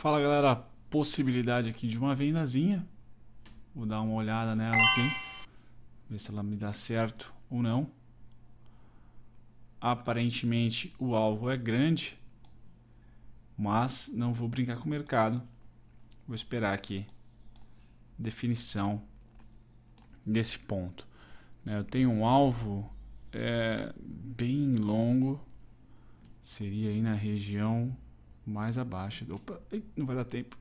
Fala galera, possibilidade aqui de uma vendazinha. Vou dar uma olhada nela aqui. Ver se ela me dá certo ou não. Aparentemente o alvo é grande. Mas não vou brincar com o mercado. Vou esperar aqui. Definição desse ponto. Né, eu tenho um alvo é, bem longo. Seria aí na região mais abaixo. Opa, não vai dar tempo.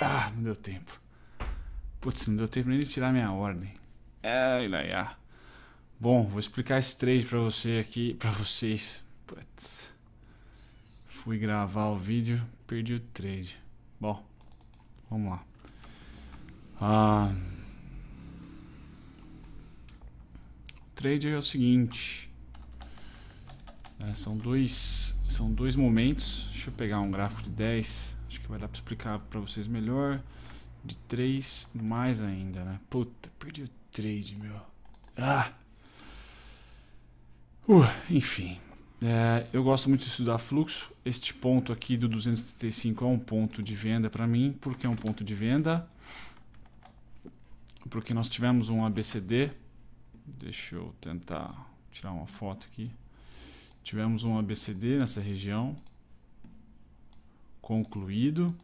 Ah, não deu tempo. Putz, não deu tempo nem de tirar minha ordem. Ai, laia. Bom, vou explicar esse trade pra você aqui, pra vocês. Putz. Fui gravar o vídeo, perdi o trade. Bom, vamos lá. Ah, o trade é o seguinte. É, são, dois, são dois momentos. Deixa eu pegar um gráfico de 10. Acho que vai dar para explicar para vocês melhor. De 3 mais ainda, né? Puta, perdi o trade, meu. Ah! Uh, enfim. É, eu gosto muito de estudar fluxo. Este ponto aqui do 235 é um ponto de venda para mim. Por que é um ponto de venda? Porque nós tivemos um ABCD. Deixa eu tentar tirar uma foto aqui. Tivemos um ABCD nessa região. Concluído.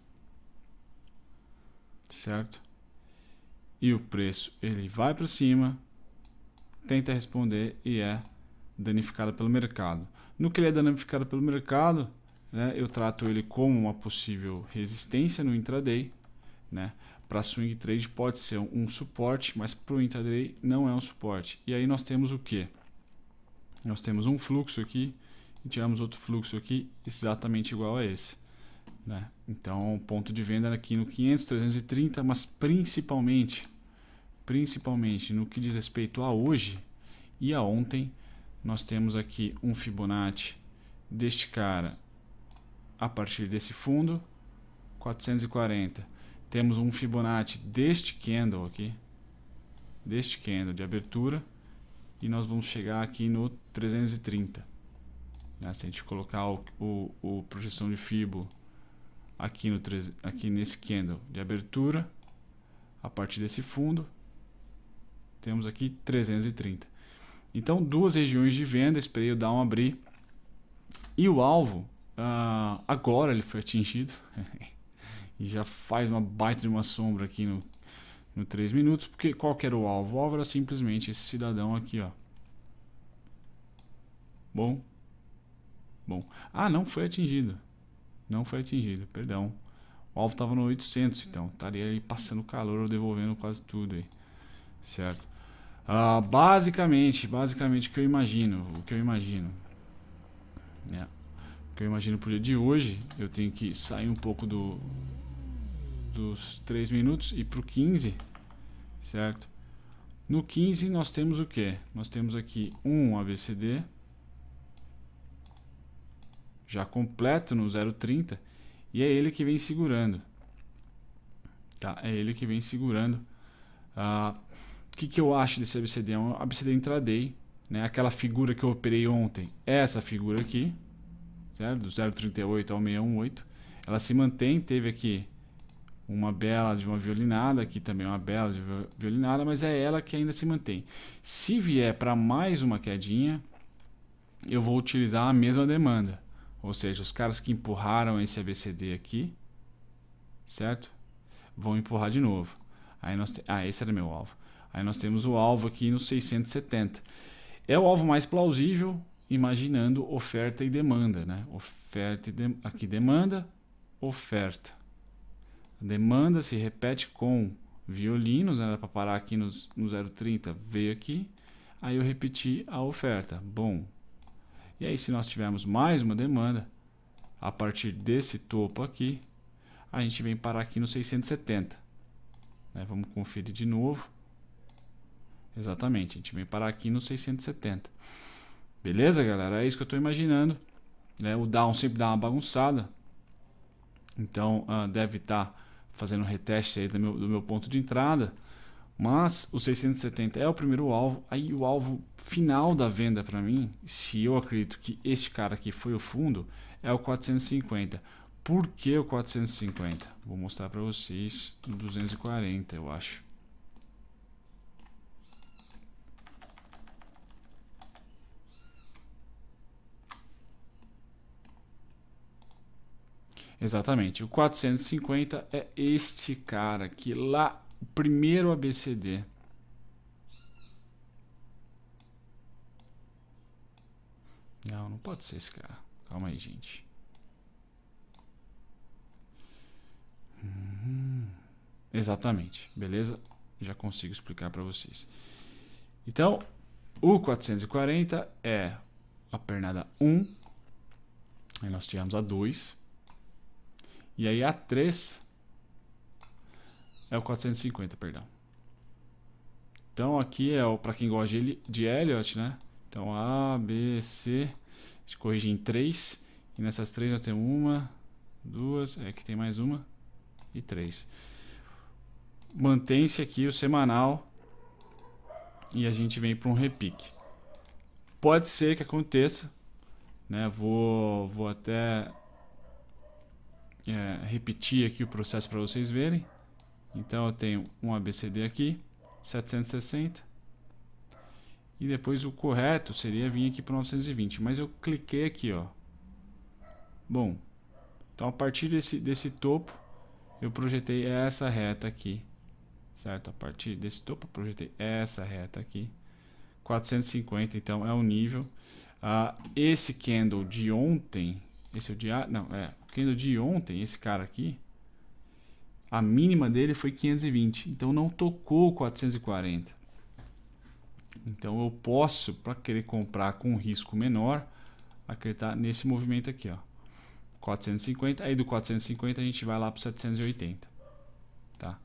Certo? E o preço ele vai para cima, tenta responder e é danificado pelo mercado. No que ele é danificado pelo mercado, né, eu trato ele como uma possível resistência no intraday. Né? Para swing trade pode ser um suporte, mas para o intraday não é um suporte. E aí nós temos o que? nós temos um fluxo aqui e tiramos outro fluxo aqui exatamente igual a esse. Né? Então, ponto de venda aqui no 500, 330, mas principalmente, principalmente no que diz respeito a hoje e a ontem, nós temos aqui um Fibonacci deste cara a partir desse fundo, 440. Temos um Fibonacci deste candle aqui, deste candle de abertura, e nós vamos chegar aqui no 330. Né? Se a gente colocar o, o, o projeção de fibo aqui, no, aqui nesse candle de abertura, a partir desse fundo, temos aqui 330. Então, duas regiões de venda, esperei o down abrir. E o alvo, uh, agora ele foi atingido. e já faz uma baita de uma sombra aqui no no 3 minutos, porque qual que era o alvo? O alvo era simplesmente esse cidadão aqui, ó. Bom. Bom. Ah, não foi atingido. Não foi atingido, perdão. O alvo estava no 800, então. Estaria aí passando calor ou devolvendo quase tudo aí. Certo. Ah, basicamente, basicamente o que eu imagino, o que eu imagino. Né? O que eu imagino pro dia de hoje, eu tenho que sair um pouco do dos 3 minutos e para o 15, certo? No 15 nós temos o que? Nós temos aqui um ABCD já completo no 030 e é ele que vem segurando. Tá? É ele que vem segurando. Ah, o ah, que, que eu acho desse ABCD? É um ABCD intraday, né? aquela figura que eu operei ontem. Essa figura aqui, certo? do 038 ao 618, ela se mantém, teve aqui uma bela de uma violinada, aqui também é uma bela de violinada, mas é ela que ainda se mantém. Se vier para mais uma quedinha, eu vou utilizar a mesma demanda. Ou seja, os caras que empurraram esse ABCD aqui, certo? Vão empurrar de novo. Aí nós te... Ah, esse era meu alvo. Aí nós temos o alvo aqui no 670. É o alvo mais plausível, imaginando oferta e demanda, né? Oferta e de... aqui demanda, oferta. A demanda se repete com violinos, né? era para parar aqui nos, no 0,30, veio aqui. Aí eu repeti a oferta. Bom, e aí se nós tivermos mais uma demanda, a partir desse topo aqui, a gente vem parar aqui no 670. Né? Vamos conferir de novo. Exatamente, a gente vem parar aqui no 670. Beleza, galera? É isso que eu estou imaginando. Né? O down sempre dá uma bagunçada. Então, uh, deve estar... Tá fazendo um reteste aí do meu, do meu ponto de entrada. Mas o 670 é o primeiro alvo, aí o alvo final da venda para mim, se eu acredito que este cara aqui foi o fundo, é o 450. Por que o 450? Vou mostrar para vocês no 240, eu acho. Exatamente. O 450 é este cara aqui, lá, primeiro ABCD. Não, não pode ser esse cara. Calma aí, gente. Hum, exatamente, beleza? Já consigo explicar para vocês. Então, o 440 é a pernada 1, aí nós tiramos a 2, e aí A3 é o 450, perdão. Então aqui é para quem gosta de, de Elliot, né? Então A, B, C, a gente corrige em 3. E nessas três nós temos uma, duas, é que tem mais uma e três. Mantém-se aqui o semanal e a gente vem para um repique. Pode ser que aconteça, né? Vou, vou até é, repetir aqui o processo para vocês verem. Então eu tenho um ABCD aqui, 760. E depois o correto seria vir aqui para 920, mas eu cliquei aqui, ó. Bom, então a partir desse, desse topo eu projetei essa reta aqui, certo? A partir desse topo eu projetei essa reta aqui. 450, então é o nível. Ah, esse candle de ontem, esse é o dia, não, é, caindo de ontem, esse cara aqui, a mínima dele foi 520, então não tocou 440. Então eu posso, para querer comprar com risco menor, acreditar nesse movimento aqui, ó. 450, aí do 450 a gente vai lá para 780. Tá?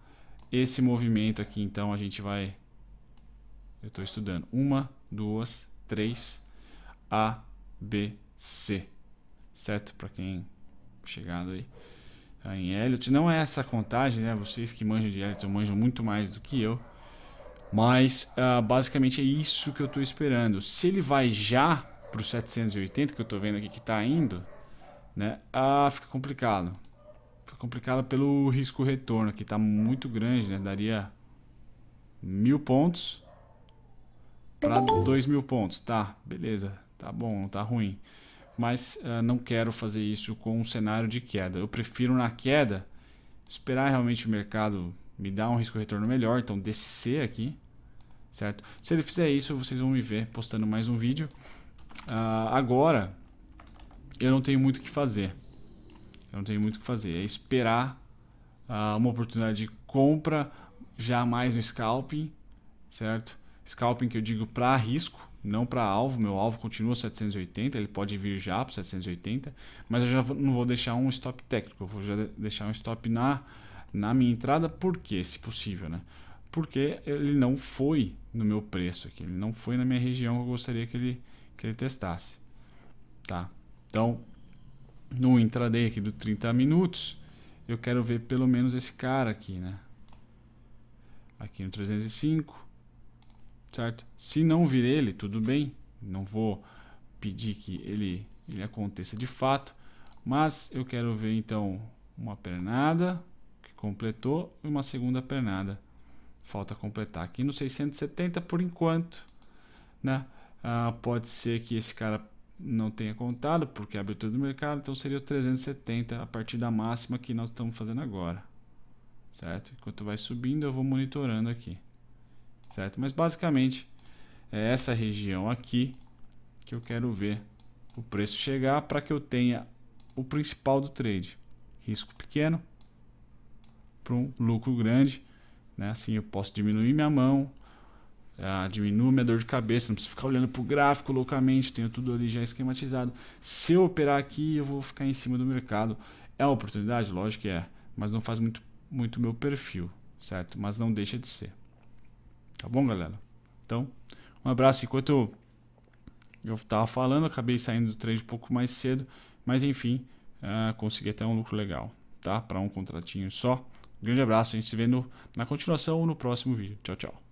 Esse movimento aqui, então, a gente vai eu estou estudando uma, duas, três, A, B, C, certo? Para quem chegado aí ah, em Elliot. Não é essa contagem, né? Vocês que manjam de Elliot manjam muito mais do que eu. Mas uh, basicamente é isso que eu estou esperando. Se ele vai já para os 780, que eu estou vendo aqui que está indo, né? Ah, fica complicado. Fica complicado pelo risco retorno, que está muito grande, né? Daria mil pontos para dois mil pontos. Tá, beleza. Tá bom, não tá ruim mas uh, não quero fazer isso com um cenário de queda. Eu prefiro na queda esperar realmente o mercado me dar um risco retorno melhor, então descer aqui, certo? Se ele fizer isso, vocês vão me ver postando mais um vídeo. Uh, agora, eu não tenho muito o que fazer. Eu não tenho muito o que fazer. É esperar uh, uma oportunidade de compra, já mais no scalping, certo? Scalping que eu digo para risco, não para alvo, meu alvo continua 780, ele pode vir já para 780, mas eu já não vou deixar um stop técnico, eu vou já deixar um stop na, na minha entrada, por quê? Se possível, né? Porque ele não foi no meu preço aqui, ele não foi na minha região que eu gostaria que ele, que ele testasse, tá? Então, no intraday aqui do 30 minutos, eu quero ver pelo menos esse cara aqui, né? Aqui no 305, certo? Se não vir ele, tudo bem, não vou pedir que ele, ele aconteça de fato, mas eu quero ver então uma pernada que completou e uma segunda pernada. Falta completar aqui no 670 por enquanto, né? Ah, pode ser que esse cara não tenha contado porque é a abertura do mercado, então seria o 370 a partir da máxima que nós estamos fazendo agora, certo? Enquanto vai subindo, eu vou monitorando aqui certo? Mas basicamente é essa região aqui que eu quero ver o preço chegar para que eu tenha o principal do trade. Risco pequeno para um lucro grande. Né? Assim eu posso diminuir minha mão, ah, diminuo minha dor de cabeça, não preciso ficar olhando para o gráfico loucamente, tenho tudo ali já esquematizado. Se eu operar aqui, eu vou ficar em cima do mercado. É uma oportunidade? Lógico que é, mas não faz muito, muito meu perfil, certo? Mas não deixa de ser. Tá bom, galera? Então, um abraço. Enquanto eu, estava tava falando, acabei saindo do trade um pouco mais cedo, mas enfim, uh, consegui até um lucro legal, tá? Para um contratinho só. Um grande abraço, a gente se vê no, na continuação ou no próximo vídeo. Tchau, tchau.